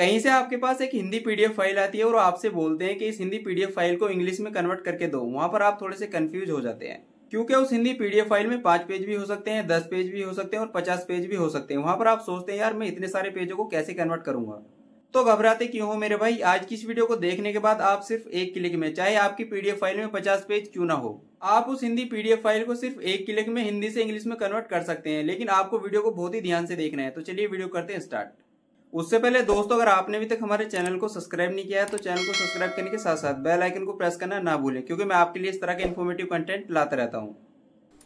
कहीं से आपके पास एक हिंदी पीडीएफ फाइल आती है और आपसे बोलते हैं कि इस हिंदी पीडीएफ फाइल को इंग्लिश में कन्वर्ट करके दो वहां पर आप थोड़े से कंफ्यूज हो जाते हैं क्योंकि उस हिंदी पीडीएफ फाइल में पांच पेज भी हो सकते हैं दस पेज भी हो सकते हैं और पचास पेज भी हो सकते हैं वहां पर आप सोचते हैं यार मैं इतने सारे पेजों को कैसे कन्वर्ट करूंगा तो घबराते क्यों हो मेरे भाई आज की इस वीडियो को देखने के बाद आप सिर्फ एक क्लिक में चाहे आपकी पीडीएफ फाइल में पचास पेज क्यों ना हो आप उस हिंदी पीडीएफ फाइल को सिर्फ एक क्लिक में हिंदी से इंग्लिश में कन्वर्ट कर सकते हैं लेकिन आपको वीडियो को बहुत ही ध्यान से देखना है तो चलिए वीडियो करते हैं स्टार्ट उससे पहले दोस्तों अगर आपने अभी तक हमारे चैनल को सब्सक्राइब नहीं किया है तो चैनल को सब्सक्राइब करने के साथ साथ बेल आइकन को प्रेस करना ना भूलें क्योंकि मैं आपके लिए इस तरह के इन्फॉर्मेटिव कंटेंट लाता रहता हूँ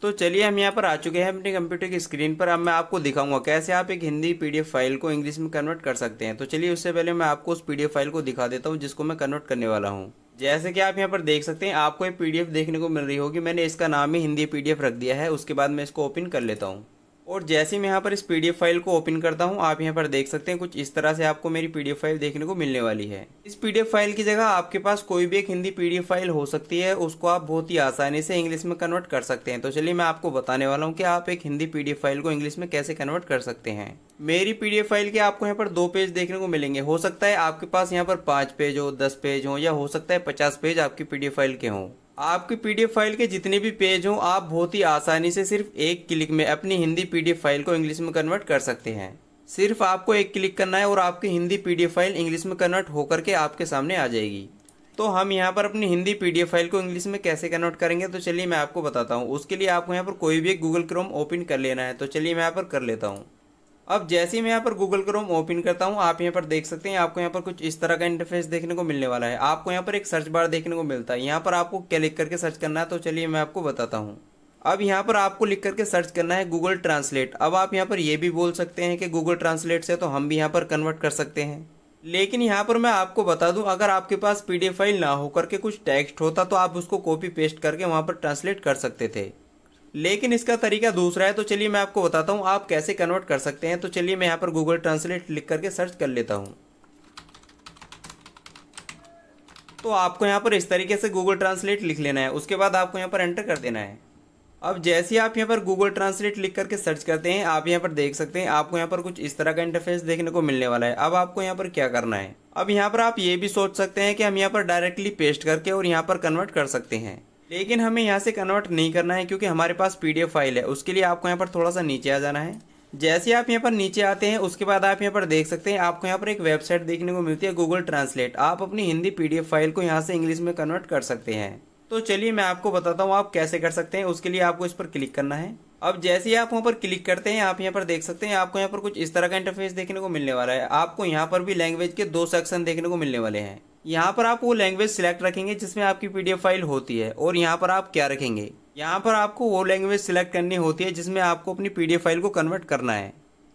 तो चलिए हम यहाँ पर आ चुके हैं अपने कंप्यूटर की स्क्रीन पर अब मैं आपको दिखाऊंगा कैसे आप एक हिंदी पी फाइल को इंग्लिश में कन्वर्ट कर सकते हैं तो चलिए उससे पहले मैं आपको उस पी फाइल को दिखा देता हूँ जिसको मैं कन्वर्ट करने वाला हूँ जैसे कि आप यहाँ पर देख सकते हैं आपको एक पी देखने को मिल रही होगी मैंने इसका नाम ही हिंदी पी रख दिया है उसके बाद मैं इसको ओपन कर लेता हूँ और जैसे मैं यहाँ पर इस पीडीएफ फाइल को ओपन करता हूँ आप यहाँ पर देख सकते हैं कुछ इस तरह से आपको मेरी पीडीएफ फाइल देखने को मिलने वाली है इस पीडीएफ फाइल की जगह आपके पास कोई भी एक हिंदी पीडीएफ फाइल हो सकती है उसको आप बहुत ही आसानी से इंग्लिश में कन्वर्ट कर सकते हैं तो चलिए मैं आपको बताने वाला हूँ कि आप एक हिंदी पीडीएफ फाइल को इंग्लिश में कैसे कन्वर्ट कर सकते हैं मेरी पीडीएफ फाइल के आपको यहाँ पर दो पेज देखने को मिलेंगे हो सकता है आपके पास यहाँ पर पाँच पेज हो दस पेज हो या हो सकता है पचास पेज आपकी पीडीएफ फाइल के हों आपकी पीडीएफ फाइल के जितने भी पेज हों आप बहुत ही आसानी से सिर्फ एक क्लिक में अपनी हिंदी पीडीएफ फाइल को इंग्लिश में कन्वर्ट कर सकते हैं सिर्फ आपको एक क्लिक करना है और आपकी हिंदी पीडीएफ फाइल इंग्लिश में कन्वर्ट होकर के आपके सामने आ जाएगी तो हम यहाँ पर अपनी हिंदी पीडीएफ फाइल को इंग्लिश में कैसे कन्वर्ट करेंगे तो चलिए मैं आपको बताता हूँ उसके लिए आपको यहाँ पर कोई भी एक गूगल क्रोम ओपन कर लेना है तो चलिए मैं यहाँ पर कर लेता हूँ अब जैसे ही मैं यहाँ पर गूगल क्रोम ओपन करता हूँ आप यहाँ पर देख सकते हैं आपको यहाँ पर कुछ इस तरह का इंटरफेस देखने को मिलने वाला है आपको यहाँ पर एक सर्च बार देखने को मिलता है यहाँ पर आपको क्या लिख करके सर्च करना है तो चलिए मैं आपको बताता हूँ अब यहाँ पर आपको लिख करके सर्च करना है गूगल ट्रांसलेट अब आप यहाँ पर ये भी बोल सकते हैं कि गूगल ट्रांसलेट से तो हम भी यहाँ पर कन्वर्ट कर सकते हैं लेकिन यहाँ पर मैं आपको बता दूं अगर आपके पास पीडीएफ फाइल ना होकर के कुछ टेक्स्ट होता तो आप उसको कॉपी पेस्ट करके वहाँ पर ट्रांसलेट कर सकते थे लेकिन इसका तरीका दूसरा है तो चलिए मैं आपको बताता हूँ आप कैसे कन्वर्ट कर सकते हैं तो चलिए मैं यहाँ पर गूगल ट्रांसलेट लिख करके सर्च कर लेता हूँ तो आपको यहाँ पर इस तरीके से गूगल ट्रांसलेट लिख लेना है उसके बाद आपको यहाँ पर एंटर कर देना है अब जैसे ही आप यहाँ पर गूगल ट्रांसलेट लिख करके सर्च करते हैं आप यहाँ पर देख सकते हैं आपको यहाँ पर कुछ इस तरह का इंटरफेस देखने को मिलने वाला है अब आपको यहाँ पर क्या करना है अब यहाँ पर आप ये भी सोच सकते हैं कि हम यहाँ पर डायरेक्टली पेस्ट करके और यहाँ पर कन्वर्ट कर सकते हैं लेकिन हमें यहाँ से कन्वर्ट नहीं करना है क्योंकि हमारे पास पी फाइल है उसके लिए आपको यहाँ पर थोड़ा सा नीचे आ जाना है जैसे आप यहाँ पर नीचे आते हैं उसके बाद आप यहाँ पर देख सकते हैं आपको यहाँ पर एक वेबसाइट देखने को मिलती है गूगल ट्रांसलेट आप अपनी हिंदी पीडीएफ फाइल को यहाँ से इंग्लिश में कन्वर्ट कर सकते हैं तो चलिए मैं आपको बताता हूँ आप कैसे कर सकते हैं उसके लिए आपको इस पर क्लिक करना है अब जैसे ही आप वहाँ पर क्लिक करते हैं आप यहाँ पर देख सकते हैं आपको यहाँ पर कुछ इस तरह का इंटरफेस देखने को मिलने वाला है आपको यहाँ पर भी लैंग्वेज के दो सेक्शन देखने को मिलने वाले हैं यहाँ पर आप वो लैंग्वेज सिलेक्ट रखेंगे जिसमें आपकी पीडीएफ फाइल होती है और यहाँ पर आप क्या रखेंगे यहाँ पर आपको वो लैंग्वेज सिलेक्ट करनी होती है जिसमें आपको अपनी पीडीएफ फाइल को कन्वर्ट करना है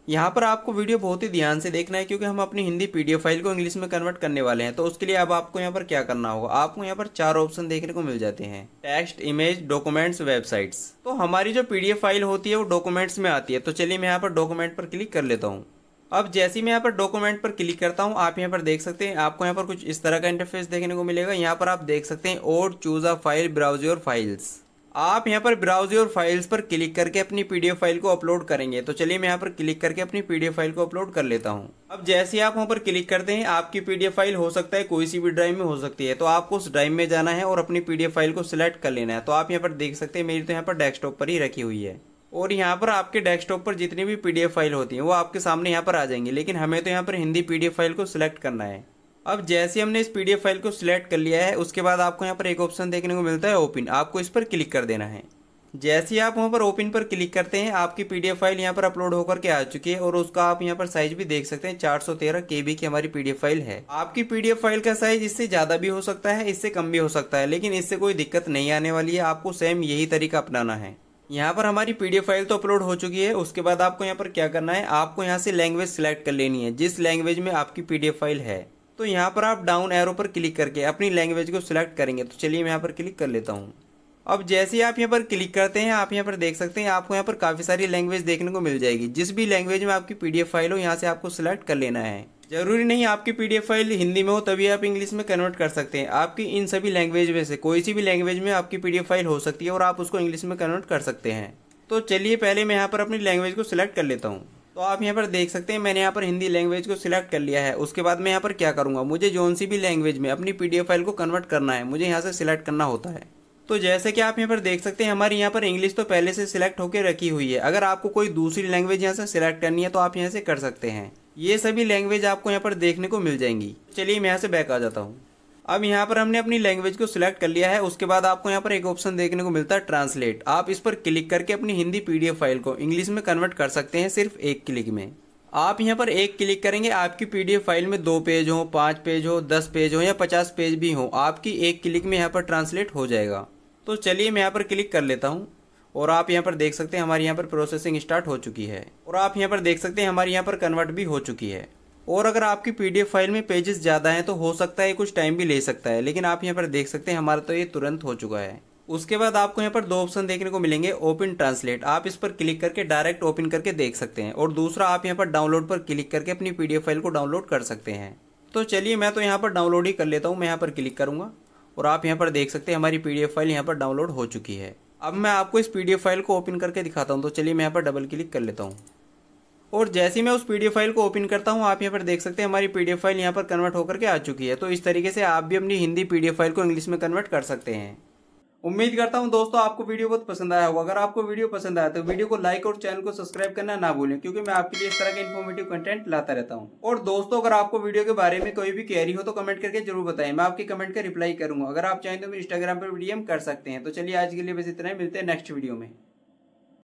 यहाँ पर आपको वीडियो बहुत ही ध्यान से देखना है क्योंकि हम अपनी हिंदी पीडीएफ फाइल को इंग्लिश में कन्वर्ट करने वाले हैं तो उसके लिए अब आपको यहाँ पर क्या करना होगा आपको यहाँ पर चार ऑप्शन देखने को मिल जाते हैं टेक्स्ट इमेज डॉक्यूमेंट्स वेबसाइट्स तो हमारी जो पीडीएफ फाइल होती है वो डॉक्यूमेंट्स में आती है तो चलिए मैं यहाँ पर डॉक्यूमेंट पर क्लिक कर लेता हूँ अब जैसे ही मैं यहाँ पर डॉक्यूमेंट पर क्लिक करता हूँ आप यहाँ पर देख सकते हैं आपको यहाँ पर कुछ इस तरह का इंटरफेस देखने को मिलेगा यहाँ पर आप देख सकते हैं और choose a file browse your files आप यहाँ पर ब्राउज योर फाइल्स पर क्लिक करके अपनी पीडीएफ फाइल को अपलोड करेंगे तो चलिए मैं यहाँ पर क्लिक करके अपनी पीडीएफ फाइल को अपलोड कर लेता हूँ अब जैसे ही आप वहाँ पर क्लिक करते हैं आपकी पीडीएफ फाइल हो सकता है कोई सी भी ड्राइव में हो सकती है तो आपको उस ड्राइव में जाना है और अपनी पीडीएफ फाइल को सिलेक्ट कर लेना है तो आप यहाँ पर देख सकते हैं मेरी तो यहाँ पर डेस्कटॉप पर ही रखी हुई है और यहाँ पर आपके डेस्कटॉप पर जितनी भी पीडीएफ फाइल होती हैं वो आपके सामने यहाँ पर आ जाएंगी लेकिन हमें तो यहाँ पर हिंदी पीडीएफ फाइल को सिलेक्ट करना है अब जैसे हमने इस पीडीएफ फाइल को सिलेक्ट कर लिया है उसके बाद आपको यहाँ पर एक ऑप्शन देखने को मिलता है ओपन आपको इस पर क्लिक कर देना है जैसे आप वहाँ पर ओपन पर क्लिक करते हैं आपकी पी फाइल यहाँ पर अपलोड होकर के आ चुकी है और उसका आप यहाँ पर साइज भी देख सकते हैं चार सौ की हमारी पी फाइल है आपकी पी फाइल का साइज इससे ज्यादा भी हो सकता है इससे कम भी हो सकता है लेकिन इससे कोई दिक्कत नहीं आने वाली है आपको सेम यही तरीका अपनाना है यहाँ पर हमारी पीडीएफ फाइल तो अपलोड हो चुकी है उसके बाद आपको यहाँ पर क्या करना है आपको यहाँ से लैंग्वेज सिलेक्ट कर लेनी है जिस लैंग्वेज में आपकी पीडीएफ फाइल है तो यहाँ पर आप डाउन एरो पर क्लिक करके अपनी लैंग्वेज को सिलेक्ट करेंगे तो चलिए मैं यहाँ पर क्लिक कर लेता हूँ अब जैसे ही आप यहाँ पर क्लिक करते हैं आप यहाँ पर देख सकते हैं आपको यहाँ पर काफ़ी सारी लैंग्वेज देखने को मिल जाएगी जिस भी लैंग्वेज में आपकी पीडीएफ फाइल हो यहाँ से आपको सिलेक्ट कर लेना है जरूरी नहीं आपकी पीडीएफ फाइल हिंदी में हो तभी आप इंग्लिश में कन्वर्ट कर सकते हैं आपकी इन सभी लैंग्वेज में से कोई सी भी लैंग्वेज में आपकी पीडीएफ फाइल हो सकती है और आप उसको इंग्लिश में कन्वर्ट कर सकते हैं तो चलिए पहले मैं यहाँ पर अपनी लैंग्वेज को सिलेक्ट कर लेता हूँ तो आप यहाँ पर देख सकते हैं मैंने यहाँ पर हिंदी लैंग्वेज को सिलेक्ट कर लिया है उसके बाद मैं यहाँ पर क्या करूँगा मुझे जोन सी भी लैंग्वेज में अपनी पीडीएफ फाइल को कन्वर्ट करना है मुझे यहाँ से सिलेक्ट करना होता है तो जैसे कि आप यहाँ पर देख सकते हैं हमारे यहाँ पर इंग्लिश तो पहले से सिलेक्ट होकर रखी हुई है अगर आपको कोई दूसरी लैंग्वेज यहाँ से सिलेक्ट करनी है तो आप यहाँ से कर सकते हैं ये सभी लैंग्वेज आपको यहाँ पर देखने को मिल जाएंगी चलिए मैं यहाँ से बैक आ जाता हूँ अब यहाँ पर हमने अपनी लैंग्वेज को सिलेक्ट कर लिया है उसके बाद आपको यहाँ पर एक ऑप्शन देखने को मिलता है ट्रांसलेट आप इस पर क्लिक करके अपनी हिंदी पीडीएफ फाइल को इंग्लिश में कन्वर्ट कर सकते हैं सिर्फ एक क्लिक में आप यहाँ पर एक क्लिक करेंगे आपकी पीडीएफ फाइल में दो पेज हो पाँच पेज हो दस पेज हो या पचास पेज भी हो आपकी एक क्लिक में यहाँ पर ट्रांसलेट हो जाएगा तो चलिए मैं यहाँ पर क्लिक कर लेता हूँ और आप यहाँ पर देख सकते हैं हमारे यहाँ पर प्रोसेसिंग स्टार्ट हो चुकी है और आप यहाँ पर देख सकते हैं हमारे यहाँ पर कन्वर्ट भी हो चुकी है और अगर आपकी पीडीएफ फाइल में पेजेस ज़्यादा हैं तो हो सकता है कुछ टाइम भी ले सकता है लेकिन आप यहाँ पर देख सकते हैं हमारा तो ये तुरंत हो चुका है उसके बाद आपको यहाँ पर दो ऑप्शन देखने को मिलेंगे ओपन ट्रांसलेट आप इस पर क्लिक करके डायरेक्ट ओपन करके देख सकते हैं और दूसरा आप यहाँ पर डाउनलोड पर क्लिक करके अपनी पी फाइल को डाउनलोड कर सकते हैं तो चलिए मैं तो यहाँ पर डाउनलोड ही कर लेता हूँ मैं यहाँ पर क्लिक करूँगा और आप यहाँ पर देख सकते हैं हमारी पी फाइल यहाँ पर डाउनलोड हो चुकी है अब मैं आपको इस पी फाइल को ओपन करके दिखाता हूँ तो चलिए मैं यहाँ पर डबल क्लिक कर लेता हूँ और जैसे ही मैं उस पीडीएफ फाइल को ओपन करता हूँ आप यहाँ पर देख सकते हैं हमारी पीडीएफ फाइल यहाँ पर कन्वर्ट होकर के आ चुकी है तो इस तरीके से आप भी अपनी हिंदी पीडीएफ फाइल को इंग्लिश में कन्वर्ट कर सकते हैं उम्मीद करता हूं दोस्तों आपको वीडियो बहुत पसंद आया होगा अगर आपको वीडियो पसंद आया तो वीडियो को लाइक और चैनल को सब्सक्राइब करना ना भूलें क्योंकि मैं आपके लिए इस तरह के इन्फॉर्मेटिव कंटेंट लाता रहता हूं और दोस्तों अगर आपको वीडियो के बारे में कोई भी क्वेरी हो तो कमेंट करके जरूर बताएं मैं आपकी कमेंट का रिप्लाई करूंगा अगर आप चाहें तो इंस्टाग्राम पर डीएम कर सकते हैं तो चलिए आज के लिए बस इतना ही मिलते हैं नेक्स्ट वीडियो में